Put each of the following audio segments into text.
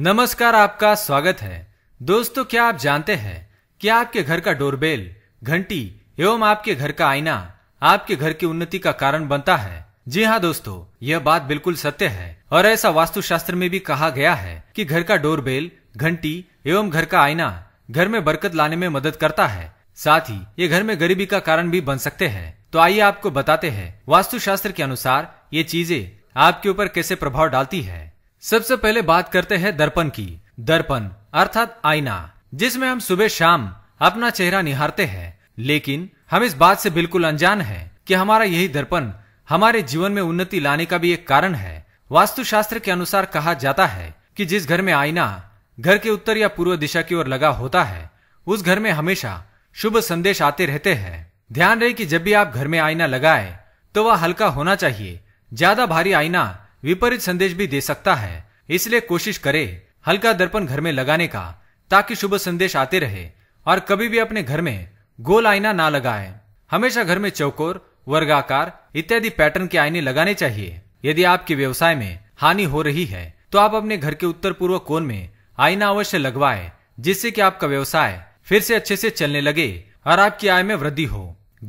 नमस्कार आपका स्वागत है दोस्तों क्या आप जानते हैं कि आपके घर का डोरबेल घंटी एवं आपके घर का आईना आपके घर की उन्नति का कारण बनता है जी हाँ दोस्तों यह बात बिल्कुल सत्य है और ऐसा वास्तु शास्त्र में भी कहा गया है कि घर का डोरबेल घंटी एवं घर का आईना घर में बरकत लाने में मदद करता है साथ ही ये घर में गरीबी का कारण भी बन सकते हैं तो आइए आपको बताते हैं वास्तु शास्त्र के अनुसार ये चीजें आपके ऊपर कैसे प्रभाव डालती है सबसे पहले बात करते हैं दर्पण की दर्पण अर्थात आईना जिसमें हम सुबह शाम अपना चेहरा निहारते हैं लेकिन हम इस बात से बिल्कुल अनजान है कि हमारा यही दर्पण हमारे जीवन में उन्नति लाने का भी एक कारण है वास्तुशास्त्र के अनुसार कहा जाता है कि जिस घर में आईना घर के उत्तर या पूर्व दिशा की ओर लगा होता है उस घर में हमेशा शुभ संदेश आते रहते हैं ध्यान रहे कि जब भी आप घर में आईना लगाए तो वह हल्का होना चाहिए ज्यादा भारी आईना विपरीत संदेश भी दे सकता है इसलिए कोशिश करे हल्का दर्पण घर में लगाने का ताकि शुभ संदेश आते रहे और कभी भी अपने घर में गोल आईना ना लगाए हमेशा घर में चौकोर वर्गाकार इत्यादि पैटर्न के आईने लगाने चाहिए यदि आपके व्यवसाय में हानि हो रही है तो आप अपने घर के उत्तर पूर्व कोण में आईना अवश्य लगवाए जिससे कि आपका व्यवसाय फिर से अच्छे से चलने लगे और आपकी आय में वृद्धि हो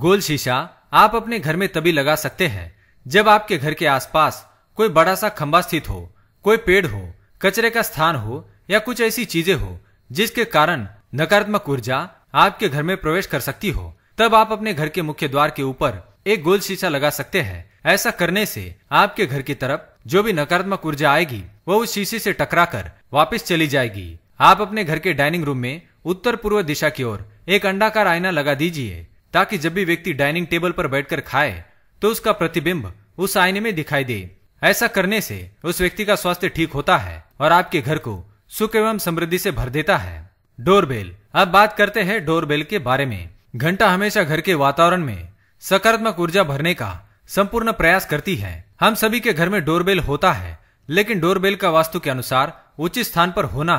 गोल शीशा आप अपने घर में तभी लगा सकते हैं जब आपके घर के आसपास कोई बड़ा सा खंबा स्थित हो कोई पेड़ हो कचरे का स्थान हो या कुछ ऐसी चीजें हो जिसके कारण नकारात्मक ऊर्जा आपके घर में प्रवेश कर सकती हो तब आप अपने घर के मुख्य द्वार के ऊपर एक गोल शीशा लगा सकते हैं ऐसा करने से आपके घर की तरफ जो भी नकारात्मक ऊर्जा आएगी वह उस शीशे से टकराकर वापस चली जाएगी आप अपने घर के डाइनिंग रूम में उत्तर पूर्व दिशा की ओर एक अंडाकार आईना लगा दीजिए ताकि जब भी व्यक्ति डाइनिंग टेबल पर बैठकर खाए तो उसका प्रतिबिंब उस आईने में दिखाई दे ऐसा करने से उस व्यक्ति का स्वास्थ्य ठीक होता है और आपके घर को सुख एवं समृद्धि से भर देता है डोरबेल अब बात करते हैं डोरबेल के बारे में घंटा हमेशा घर के वातावरण में सकारात्मक ऊर्जा भरने का संपूर्ण प्रयास करती है हम सभी के घर में डोरबेल होता है लेकिन डोरबेल का वास्तु के अनुसार उचित स्थान पर होना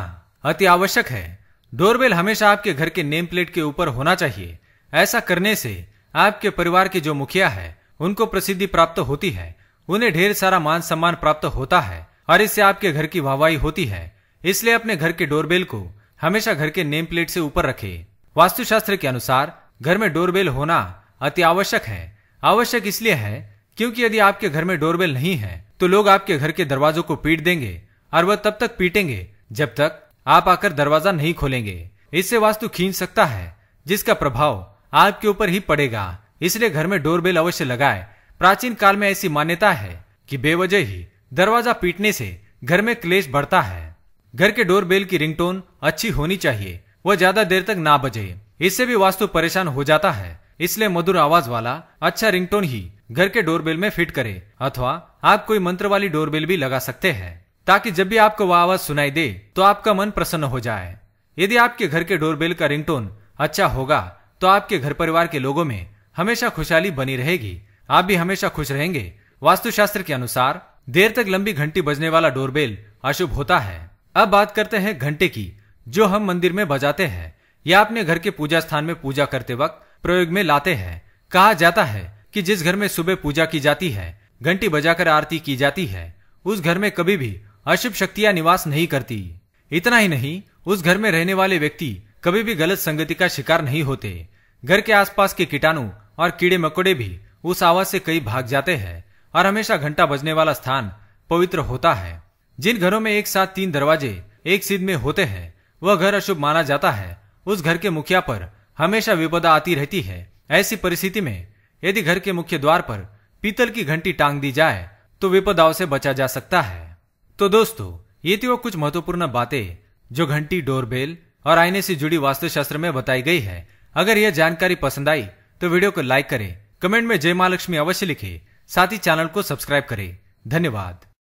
अति आवश्यक है डोरबेल हमेशा आपके घर के नेम प्लेट के ऊपर होना चाहिए ऐसा करने से आपके परिवार के जो मुखिया है उनको प्रसिद्धि प्राप्त होती है उन्हें ढेर सारा मान सम्मान प्राप्त होता है और इससे आपके घर की वाहवाही होती है इसलिए अपने घर के डोरबेल को हमेशा घर के नेम प्लेट से ऊपर रखें वास्तुशास्त्र के अनुसार घर में डोरबेल होना अति आवश्यक है आवश्यक इसलिए है क्योंकि यदि आपके घर में डोरबेल नहीं है तो लोग आपके घर के दरवाजों को पीट देंगे और वह तब तक पीटेंगे जब तक आप आकर दरवाजा नहीं खोलेंगे इससे वास्तु खींच सकता है जिसका प्रभाव आपके ऊपर ही पड़ेगा इसलिए घर में डोरबेल अवश्य लगाए प्राचीन काल में ऐसी मान्यता है कि बेवजह ही दरवाजा पीटने से घर में क्लेश बढ़ता है घर के डोरबेल की रिंगटोन अच्छी होनी चाहिए वह ज्यादा देर तक ना बजे इससे भी वास्तु परेशान हो जाता है इसलिए मधुर आवाज वाला अच्छा रिंगटोन ही घर के डोरबेल में फिट करे अथवा आप कोई मंत्र वाली डोरबेल भी लगा सकते हैं ताकि जब भी आपको वह आवाज सुनाई दे तो आपका मन प्रसन्न हो जाए यदि आपके घर के डोरबेल का रिंगटोन अच्छा होगा तो आपके घर परिवार के लोगों में हमेशा खुशहाली बनी रहेगी आप भी हमेशा खुश रहेंगे वास्तुशास्त्र के अनुसार देर तक लंबी घंटी बजने वाला डोरबेल अशुभ होता है अब बात करते हैं घंटे की जो हम मंदिर में बजाते हैं या अपने घर के पूजा स्थान में पूजा करते वक्त प्रयोग में लाते हैं कहा जाता है कि जिस घर में सुबह पूजा की जाती है घंटी बजाकर आरती की जाती है उस घर में कभी भी अशुभ शक्तियां निवास नहीं करती इतना ही नहीं उस घर में रहने वाले व्यक्ति कभी भी गलत संगति का शिकार नहीं होते घर के आसपास के कीटाणु और कीड़े मकोड़े भी उस आवाज से कई भाग जाते हैं और हमेशा घंटा बजने वाला स्थान पवित्र होता है जिन घरों में एक साथ तीन दरवाजे एक सिद्ध में होते हैं वह घर अशुभ माना जाता है उस घर के मुखिया पर हमेशा विपदा आती रहती है ऐसी परिस्थिति में यदि घर के मुख्य द्वार पर पीतल की घंटी टांग दी जाए तो विपदाओं से बचा जा सकता है तो दोस्तों ये थी वो कुछ महत्वपूर्ण बातें जो घंटी डोरबेल और आईने से जुड़ी वास्तुशास्त्र में बताई गई है अगर यह जानकारी पसंद आई तो वीडियो को लाइक करें कमेंट में जय महालक्ष्मी अवश्य लिखें साथ ही चैनल को सब्सक्राइब करें धन्यवाद